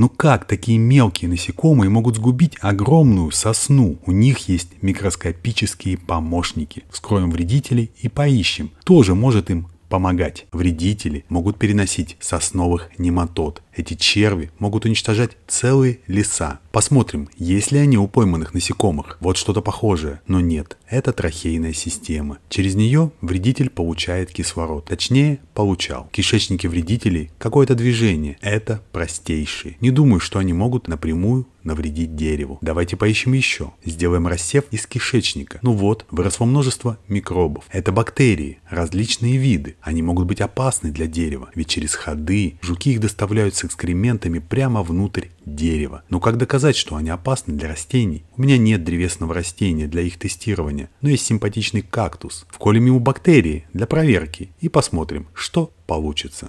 Но ну как такие мелкие насекомые могут сгубить огромную сосну? У них есть микроскопические помощники. Скроем вредителей и поищем. Тоже может им помогать. Вредители могут переносить сосновых нематод эти черви могут уничтожать целые леса. Посмотрим, есть ли они у пойманных насекомых. Вот что-то похожее, но нет, это трахейная система. Через нее вредитель получает кислород. Точнее, получал. Кишечники вредителей какое-то движение. Это простейшие. Не думаю, что они могут напрямую навредить дереву. Давайте поищем еще. Сделаем рассев из кишечника. Ну вот, выросло множество микробов. Это бактерии, различные виды. Они могут быть опасны для дерева, ведь через ходы жуки их доставляют с экскрементами прямо внутрь дерева. Но как доказать, что они опасны для растений? У меня нет древесного растения для их тестирования, но есть симпатичный кактус. Вколем ему бактерии для проверки и посмотрим, что получится.